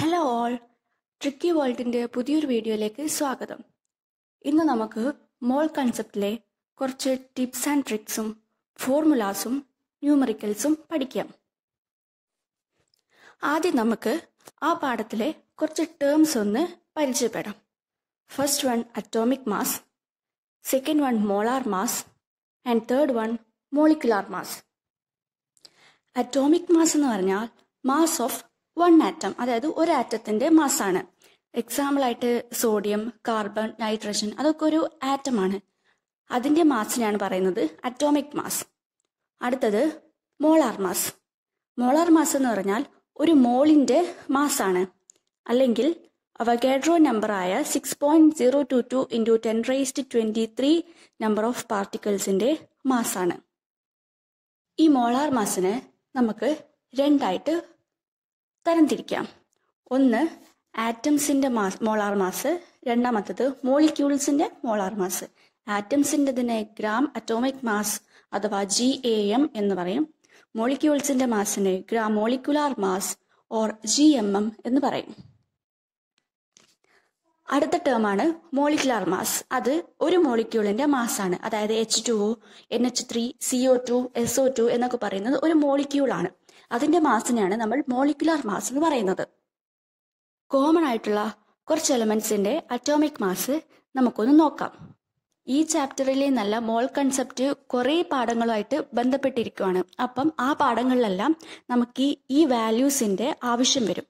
hello all tricky വേൾഡിൻ്റെ പുതിയൊരു വീഡിയോയിലേക്ക് സ്വാഗതം ഇന്ന് നമുക്ക് മോൾ കൺസെപ്റ്റിലെ കുറച്ച് ടിപ്സ് ആൻഡ് ട്രിക്സും ഫോർമുലാസും ന്യൂമറിക്കൽസും പഠിക്കാം ആദ്യം നമുക്ക് ആ പാഠത്തിലെ കുറച്ച് ടേംസ് ഒന്ന് പരിചയപ്പെടാം first one atomic mass second one molar mass and third one molecular mass atomic mass എന്ന് പറഞ്ഞാൽ മാസ് ഓഫ് വൺ ആറ്റം അതായത് ഒരു ആറ്റത്തിന്റെ ആണ് എക്സാമ്പിൾ ആയിട്ട് സോഡിയം കാർബൺ നൈട്രജൻ അതൊക്കെ ഒരു ആറ്റം ആണ് അതിന്റെ മാസിനെയാണ് പറയുന്നത് അറ്റോമിക് മാസ് അടുത്തത് മോളാർ മാസ് മോളാർ മാസ് എന്ന് പറഞ്ഞാൽ ഒരു മോളിന്റെ മാസാണ് അല്ലെങ്കിൽ അവഗാഡ്രോ ആയ six point zero two two into ten raised twenty three number of പാർട്ടിക്കിൾസിന്റെ മാസാണ് ഈ മോളാർ മാസിന് നമുക്ക് രണ്ടായിട്ട് തരംതിരിക്കാം ഒന്ന് ആറ്റംസിന്റെ മാസ് മോളാർ മാസ് രണ്ടാമത്തത് മോളിക്യൂൾസിന്റെ മോളാർ മാസ് തന്നെ ഗ്രാം അറ്റോമിക് മാസ് അഥവാ ജി എ എം എന്ന് പറയും മോളിക്യൂൾസിന്റെ മാസിനെ gram molecular mass or G M M എന്ന് പറയും അടുത്ത ടേമാണ് മോളിക്കുലാർ മാസ് അത് ഒരു മോളിക്യൂളിന്റെ മാസ് ആണ് അതായത് H two O N H three C O two S O two എന്നൊക്കെ പറയുന്നത് ഒരു മോളിക്യൂൾ ആണ് അതിന്റെ മാസിനെയാണ് നമ്മൾ മോളിക്കുലാർ മാസ് എന്ന് പറയുന്നത് കോമൺ ആയിട്ടുള്ള കുറച്ച് എലമെന്റ്സിന്റെ അറ്റോമിക് മാസ് നമുക്കൊന്ന് നോക്കാം ഈ ചാപ്റ്ററിലെ നല്ല മോൾ കൺസെപ്റ്റ് കുറേ പാഠങ്ങളുമായിട്ട് ബന്ധപ്പെട്ടിരിക്കുവാണ് അപ്പം ആ പാഠങ്ങളിലെല്ലാം നമുക്ക് ഈ വാല്യൂസിന്റെ ആവശ്യം വരും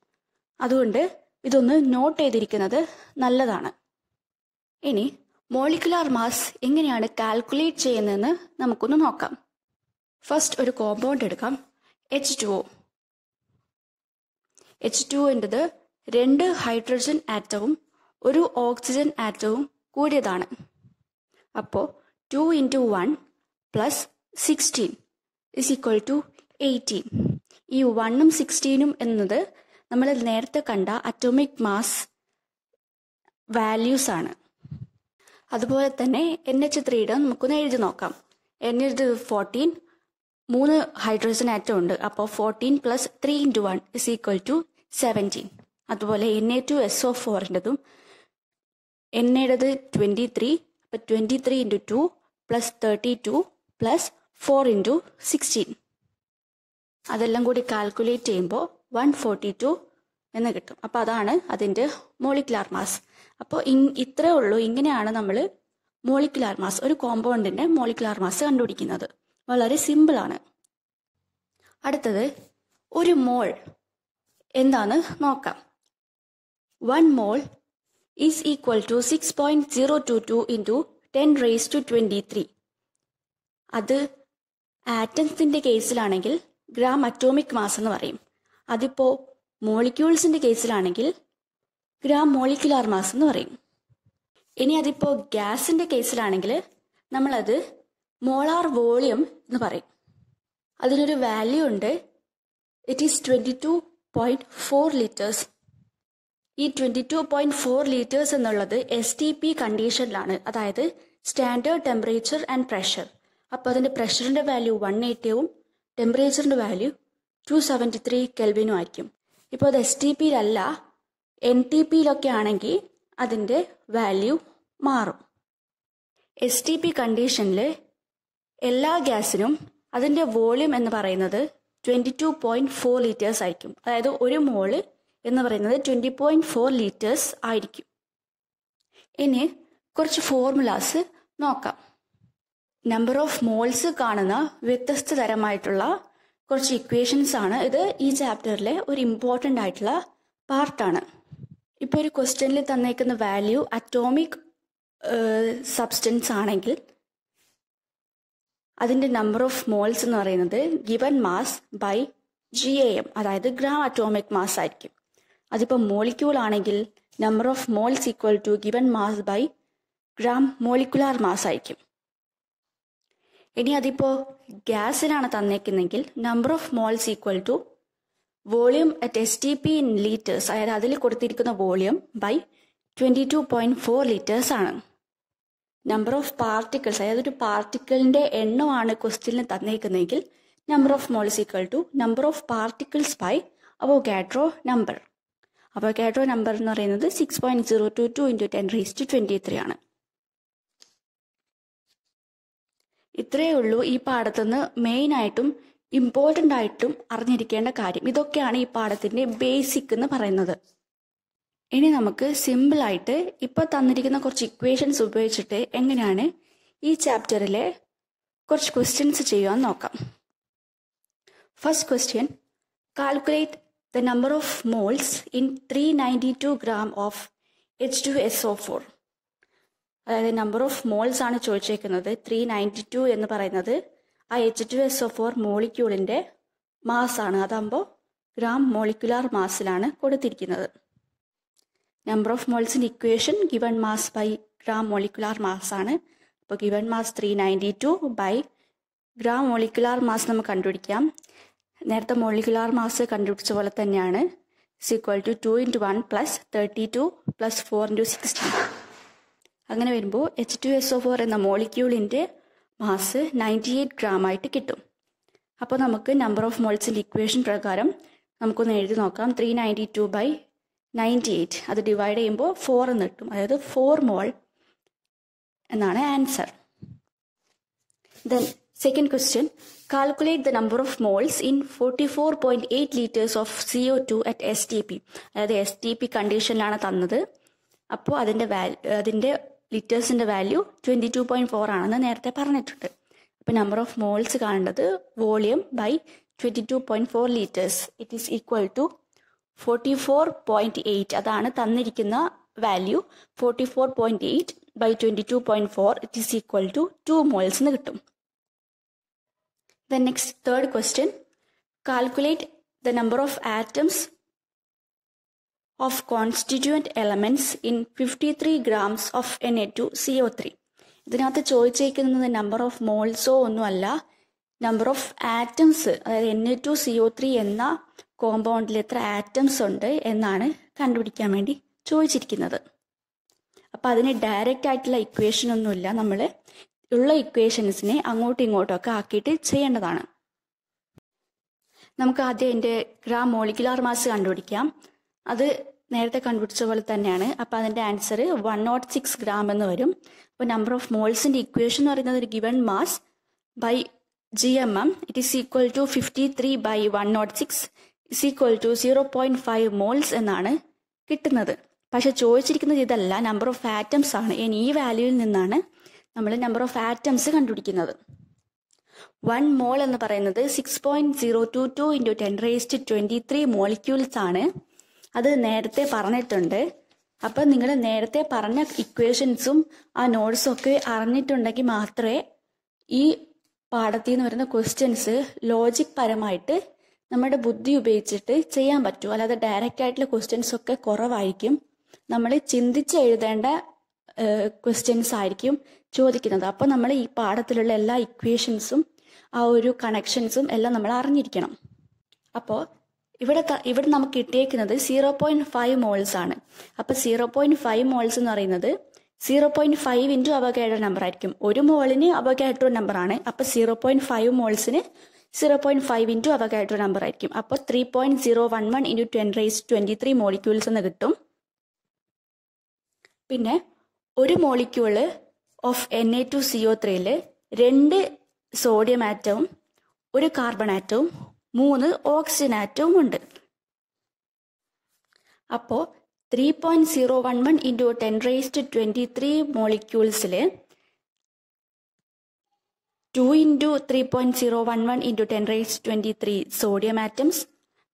അതുകൊണ്ട് ഇതൊന്ന് നോട്ട് ചെയ്തിരിക്കുന്നത് നല്ലതാണ് ഇനി മോളിക്കുലാർ മാസ് എങ്ങനെയാണ് കാൽക്കുലേറ്റ് ചെയ്യുന്നതെന്ന് നമുക്കൊന്ന് നോക്കാം ഫസ്റ്റ് ഒരു കോമ്പൗണ്ട് എടുക്കാം H two O H two എൻ്റെത് രണ്ട് ഹൈഡ്രജൻ ആറ്റവും ഒരു ഓക്സിജൻ ആറ്റവും കൂടിയതാണ് അപ്പോൾ two into one plus sixteen is equal to eighteen ഈ വണ്ണും സിക്സ്റ്റീനും എന്നത് നമ്മൾ നേരത്തെ കണ്ട അറ്റോമിക് മാസ് വാല്യൂസ് ആണ് അതുപോലെ തന്നെ എൻ എച്ച് ത്രീയുടെ നമുക്കൊന്ന് എഴുതി നോക്കാം എൻ എച്ച് ഫോർട്ടീൻ മൂന്ന് ഹൈഡ്രോജൻ ആറ്റം ഉണ്ട് അപ്പോൾ fourteen plus three into one is equal to seventeen അതുപോലെ N A two S O ഫോറിൻ്റെതും എൻ എണ്ണയുടേത് ട്വൻറ്റി ത്രീ അപ്പം twenty three into two plus thirty two plus four into sixteen അതെല്ലാം കൂടി calculate ചെയ്യുമ്പോൾ one forty to എന്ന് കിട്ടും അപ്പോൾ അതാണ് അതിൻ്റെ മോളിക്കുലാർ മാസ് അപ്പോൾ ഇ ഇത്രേ ഉള്ളൂ ഇങ്ങനെയാണ് നമ്മൾ മോളിക്കുലാർ മാസ് ഒരു കോമ്പൗണ്ടിൻ്റെ മോളിക്കുലാർ മാസ് കണ്ടുപിടിക്കുന്നത് വളരെ സിമ്പിളാണ് അടുത്തത് ഒരു മോൾ എന്താണ് നോക്കാം one mole is equal to six point zero two two into ten raise to twenty three അത് ആറ്റംസിൻ്റെ കേസിലാണെങ്കിൽ ഗ്രാം അറ്റോമിക് മാസ് എന്ന് പറയും അതിപ്പോൾ മോളിക്യൂൾസിൻ്റെ കേസിലാണെങ്കിൽ ഗ്രാം മോളിക്കുലാർ മാസ് എന്ന് പറയും ഇനി അതിപ്പോൾ ഗ്യാസിൻ്റെ കേസിലാണെങ്കിൽ നമ്മളത് മോളാർ വോളിയം എന്ന് പറയും അതിനൊരു വാല്യൂ ഉണ്ട് it is twenty two point four litres ഈ twenty two point four litres എന്നുള്ളത് എസ് ടി പി കണ്ടീഷനിലാണ് അതായത് സ്റ്റാൻഡേർഡ് ടെമ്പറേച്ചർ ആൻഡ് പ്രഷർ അപ്പോൾ അതിൻ്റെ പ്രഷറിൻ്റെ വാല്യൂ വൺ എയ്റ്റിയും ടെമ്പറേച്ചറിൻ്റെ വാല്യൂ ടു സെവൻറ്റി ത്രീ കെൽവിനും ആയിരിക്കും ഇപ്പോൾ അത് എസ് ടി പിയിലല്ല എൻ ടി പിയിലൊക്കെ ആണെങ്കിൽ അതിൻ്റെ വാല്യൂ മാറും എസ് ടി പി കണ്ടീഷനിൽ എല്ലാ ഗ്യാസിനും അതിൻ്റെ വോളിയം എന്ന് പറയുന്നത് twenty two point four litres ആയിരിക്കും അതായത് ഒരു മോള് എന്ന് പറയുന്നത് ട്വൻറ്റി പോയിൻറ്റ് ഫോർ ലിറ്റേഴ്സ് ആയിരിക്കും ഇനി കുറച്ച് ഫോർമുലാസ് നോക്കാം നമ്പർ ഓഫ് മോൾസ് കാണുന്ന വ്യത്യസ്ത തരമായിട്ടുള്ള കുറച്ച് ഇക്വേഷൻസ് ആണ് ഇത് ഈ ചാപ്റ്ററിലെ ഒരു ഇമ്പോർട്ടൻ്റ് ആയിട്ടുള്ള പാർട്ടാണ് ഇപ്പോൾ ഒരു ക്വസ്റ്റ്യനിൽ തന്നേക്കുന്ന വാല്യൂ അറ്റോമിക് സബ്സ്റ്റൻസ് ആണെങ്കിൽ അതിന്റെ നമ്പർ ഓഫ് മോൾസ് എന്ന് പറയുന്നത് given mass by G A M അതായത് ഗ്രാം അറ്റോമിക് മാസ് ആയിരിക്കും അതിപ്പോൾ മോളിക്യൂൾ ആണെങ്കിൽ number of moles equal to given mass by gram molecular mass ആയിരിക്കും ഇനി അതിപ്പോ ഗ്യാസിലാണ് തന്നേക്കുന്നെങ്കിൽ number of moles equal to volume at S T P in litres അതായത് അതിൽ കൊടുത്തിരിക്കുന്ന volume by twenty two point four litres ആണ് നമ്പർ ഓഫ് പാർട്ടിക്കിൾസ് അതായത് ഒരു പാർട്ടിക്കിളിന്റെ എണ്ണമാണ് ക്വസ്റ്റ്യനിൽ തന്നേക്കുന്നതെങ്കിൽ number of moles equal to number of particles by അപ്പോൾ നമ്പർ അപ്പോൾ നമ്പർ എന്ന് പറയുന്നത് six point zero two two into ten raise to three ആണ് ഇത്രയേ ഉള്ളൂ ഈ മെയിൻ മെയിനായിട്ടും ഇമ്പോർട്ടൻ്റ് ആയിട്ടും അറിഞ്ഞിരിക്കേണ്ട കാര്യം ഇതൊക്കെയാണ് ഈ പാഠത്തിൻ്റെ ബേസിക് എന്ന് പറയുന്നത് ഇനി നമുക്ക് സിമ്പിളായിട്ട് ഇപ്പോൾ തന്നിരിക്കുന്ന കുറച്ച് ഇക്വേഷൻസ് ഉപയോഗിച്ചിട്ട് എങ്ങനെയാണ് ഈ ചാപ്റ്ററിലെ കുറച്ച് ക്വസ്റ്റ്യൻസ് ചെയ്യുവാൻ നോക്കാം first question calculate the number of moles in three ninety two gram of H two S O four അതായത് നമ്പർ ഓഫ് മോൾസ് ആണ് ചോദിച്ചേക്കുന്നത് ത്രീ നയൻറ്റി ടു എന്ന് പറയുന്നത് ആ H two S O four മോളിക്യൂളിൻ്റെ ആണ് അതാകുമ്പോൾ ഗ്രാം മോളിക്കുലാർ മാസിലാണ് കൊടുത്തിരിക്കുന്നത് number of moles in equation given mass by gram molecular mass ആണ് അപ്പോൾ given mass three ninety two by gram molecular mass നമുക്ക് കണ്ടുപിടിക്കാം നേരത്തെ മോളിക്കുലാർ മാസ് കണ്ടുപിടിച്ച പോലെ തന്നെയാണ് is equal to two into one plus thirty two plus four into sixty അങ്ങനെ വരുമ്പോൾ H two S O four എന്ന മോളിക്യൂളിൻ്റെ മാസ് നയൻറ്റി എയ്റ്റ് ഗ്രാം ആയിട്ട് കിട്ടും അപ്പോൾ നമുക്ക് നമ്പർ ഓഫ് മോൾസിൻ്റെ ഇക്വേഷൻ പ്രകാരം നമുക്കൊന്ന് എഴുതി നോക്കാം three ninety two by ninety eight അത് ഡിവൈഡ് ചെയ്യുമ്പോൾ ഫോർ എന്ന് കിട്ടും അതായത് ഫോർ മോൾ എന്നാണ് answer then second question calculate the number of moles in forty four point eight litres of C O two at S T P അതായത് S T P കണ്ടീഷനിലാണ് തന്നത് അപ്പോൾ അതിൻ്റെ വാല്യൂ അതിൻ്റെ ലിറ്റേഴ്സിൻ്റെ value twenty two point four ആണെന്ന് നേരത്തെ പറഞ്ഞിട്ടുണ്ട് അപ്പോൾ നമ്പർ ഓഫ് മോൾസ് കാണേണ്ടത് volume by twenty two point four litres it is equal to forty four point eight അതാണ് തന്നിരിക്കുന്ന value forty four point eight by twenty two point four it is equal to two moles എന്ന് കിട്ടും the next third question calculate the number of atoms of constituent elements in fifty three grams of N A two C O three ഇതിനകത്ത് ചോദിച്ചേക്കുന്നത് നമ്പർ ഓഫ് മോൾസോ ഒന്നുമല്ല number of atoms അതായത് N A two C O three എന്ന കോമ്പൗണ്ടിൽ എത്ര ആറ്റംസ് ഉണ്ട് എന്നാണ് കണ്ടുപിടിക്കാൻ വേണ്ടി ചോദിച്ചിരിക്കുന്നത് അപ്പോൾ അതിന് ഡയറക്റ്റ് ആയിട്ടുള്ള ഇക്വേഷൻ ഒന്നുമില്ല നമ്മൾ ഉള്ള ഇക്വേഷൻസിനെ അങ്ങോട്ടും ഇങ്ങോട്ടൊക്കെ ആക്കിയിട്ട് ചെയ്യേണ്ടതാണ് നമുക്ക് ആദ്യം അതിൻ്റെ ഗ്രാം മോളിക്കുലാർ മാസ് കണ്ടുപിടിക്കാം അത് നേരത്തെ കണ്ടുപിടിച്ച പോലെ തന്നെയാണ് അപ്പം അതിൻ്റെ answer one not six gram എന്ന് വരും അപ്പോൾ നമ്പർ ഓഫ് മോൾസിൻ്റെ ഇക്വേഷൻ എന്ന് പറയുന്നത് ഒരു given mass by G M M it is equal to fifty three by one not six is equal to zero point five moles എന്നാണ് കിട്ടുന്നത് പക്ഷേ ചോദിച്ചിരിക്കുന്നത് ഇതല്ല നമ്പർ ഓഫ് ആറ്റംസ് ആണ് ഇനി ഈ വാല്യൂവിൽ നിന്നാണ് നമ്മൾ നമ്പർ ഓഫ് ആറ്റംസ് കണ്ടുപിടിക്കുന്നത് വൺ മോൾ എന്ന് പറയുന്നത് six point zero two two into ten to twenty three molecules ആണ് അത് നേരത്തെ പറഞ്ഞിട്ടുണ്ട് അപ്പം നിങ്ങൾ നേരത്തെ പറഞ്ഞ ഇക്വേഷൻസും ആ നോട്ട്സും ഒക്കെ അറിഞ്ഞിട്ടുണ്ടെങ്കിൽ മാത്രമേ ഈ പാഠത്തിൽ നിന്ന് വരുന്ന ക്വസ്റ്റ്യൻസ് ലോജിക് പരമായിട്ട് നമ്മുടെ ബുദ്ധി ഉപയോഗിച്ചിട്ട് ചെയ്യാൻ പറ്റും അല്ലാതെ ഡയറക്റ്റ് ആയിട്ടുള്ള ക്വസ്റ്റ്യൻസ് ഒക്കെ കുറവായിരിക്കും നമ്മൾ ചിന്തിച്ച് എഴുതേണ്ട ക്വസ്റ്റ്യൻസ് ആയിരിക്കും ചോദിക്കുന്നത് അപ്പോൾ നമ്മൾ ഈ പാഠത്തിലുള്ള എല്ലാ ഇക്വേഷൻസും ആ ഒരു കണക്ഷൻസും എല്ലാം നമ്മൾ അറിഞ്ഞിരിക്കണം അപ്പോൾ ഇവിടെ ഇവിടെ നമുക്ക് കിട്ടിയേക്കുന്നത് സീറോ പോയിന്റ് ഫൈവ് മോൾസ് ആണ് അപ്പോൾ സീറോ പോയിന്റ് ഫൈവ് മോൾസ് എന്ന് പറയുന്നത് zero point five into Avogadro number ആയിരിക്കും ഒരു മോളിന് അബോഗാഡ്രോ നമ്പർ ആണ് അപ്പോൾ സീറോ പോയിന്റ് ഫൈവ് മോൾസിന് zero point five into Avogadro number ആയിരിക്കും അപ്പോൾ three point zero one one into ten raise twenty three molecules എന്ന് കിട്ടും പിന്നെ ഒരു molecule of N A two C O ത്രീയില് രണ്ട് സോഡിയം ആറ്റവും ഒരു കാർബൺ ആറ്റവും മൂന്ന് ഓക്സിജൻ ആറ്റവും ഉണ്ട് അപ്പോൾ three point zero one one into ten raised twenty three മോളിക്യൂൾസിൽ two into three point zero one one into ten raise twenty three sodium atoms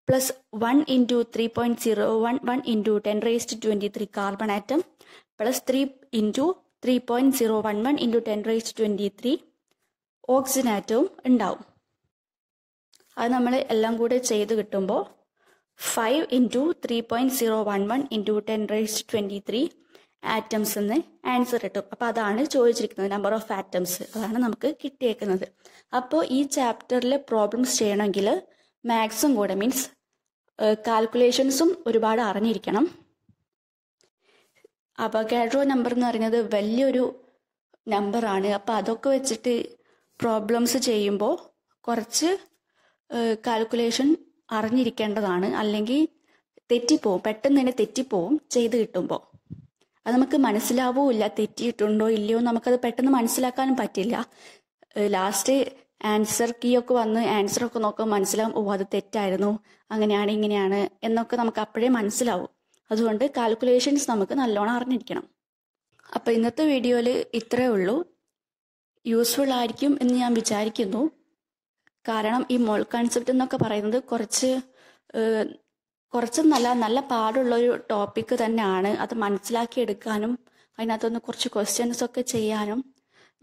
plus one into three point zero one one into ten raised twenty three carbon atom plus three into three point zero one one into ten raised twenty three oxygen ആറ്റവും ഉണ്ടാവും അത് നമ്മൾ എല്ലാം കൂടെ ചെയ്ത് കിട്ടുമ്പോൾ five into three point zero one one into ten raise twenty three atoms എന്ന് answer കിട്ടും അപ്പോൾ അതാണ് ചോദിച്ചിരിക്കുന്നത് നമ്പർ ഓഫ് ആറ്റംസ് അതാണ് നമുക്ക് കിട്ടിയേക്കുന്നത് അപ്പോൾ ഈ ചാപ്റ്ററിൽ പ്രോബ്ലംസ് ചെയ്യണമെങ്കിൽ മാത്സും കൂടെ മീൻസ് കാൽക്കുലേഷൻസും ഒരുപാട് അറിഞ്ഞിരിക്കണം അപകാഡ്രോ നമ്പർ എന്ന് പറയുന്നത് വലിയൊരു നമ്പറാണ് അപ്പോൾ അതൊക്കെ വെച്ചിട്ട് പ്രോബ്ലംസ് ചെയ്യുമ്പോൾ കുറച്ച് കാൽക്കുലേഷൻ അറിഞ്ഞിരിക്കേണ്ടതാണ് അല്ലെങ്കിൽ തെറ്റിപ്പോവും പെട്ടെന്ന് തന്നെ തെറ്റിപ്പോവും ചെയ്ത് കിട്ടുമ്പോൾ അത് നമുക്ക് ഇല്ല തെറ്റിയിട്ടുണ്ടോ ഇല്ലയോ നമുക്കത് പെട്ടെന്ന് മനസ്സിലാക്കാനും പറ്റില്ല ലാസ്റ്റ് ആൻസർ കീ ഒക്കെ വന്ന് ഒക്കെ നോക്കുമ്പോൾ മനസ്സിലാവും ഓ അത് തെറ്റായിരുന്നു അങ്ങനെയാണ് ഇങ്ങനെയാണ് എന്നൊക്കെ നമുക്ക് അപ്പോഴേ മനസ്സിലാവും അതുകൊണ്ട് കാൽക്കുലേഷൻസ് നമുക്ക് നല്ലോണം അറിഞ്ഞിരിക്കണം അപ്പോൾ ഇന്നത്തെ വീഡിയോയിൽ ഇത്രയേ ഉള്ളൂ യൂസ്ഫുൾ ആയിരിക്കും എന്ന് ഞാൻ വിചാരിക്കുന്നു കാരണം ഈ മോൾ കൺസെപ്റ്റ് എന്നൊക്കെ പറയുന്നത് കുറച്ച് കുറച്ച് നല്ല നല്ല പാടുള്ള ഒരു ടോപ്പിക്ക് തന്നെയാണ് അത് മനസ്സിലാക്കി എടുക്കാനും അതിനകത്തൊന്ന് കുറച്ച് ക്വസ്റ്റ്യൻസ് ഒക്കെ ചെയ്യാനും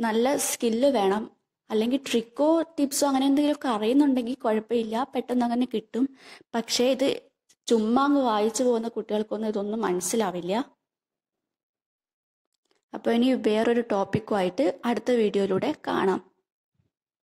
നല്ല സ്കില്ല് വേണം അല്ലെങ്കിൽ ട്രിക്കോ ടിപ്സോ അങ്ങനെ എന്തെങ്കിലുമൊക്കെ അറിയുന്നുണ്ടെങ്കിൽ കുഴപ്പമില്ല പെട്ടെന്ന് അങ്ങനെ കിട്ടും പക്ഷേ ഇത് ചുമ്മാ അങ്ങ് വായിച്ചു പോകുന്ന കുട്ടികൾക്കൊന്നും ഇതൊന്നും മനസ്സിലാവില്ല അപ്പോൾ ഇനി വേറൊരു ടോപ്പിക്കുമായിട്ട് അടുത്ത വീഡിയോയിലൂടെ കാണാം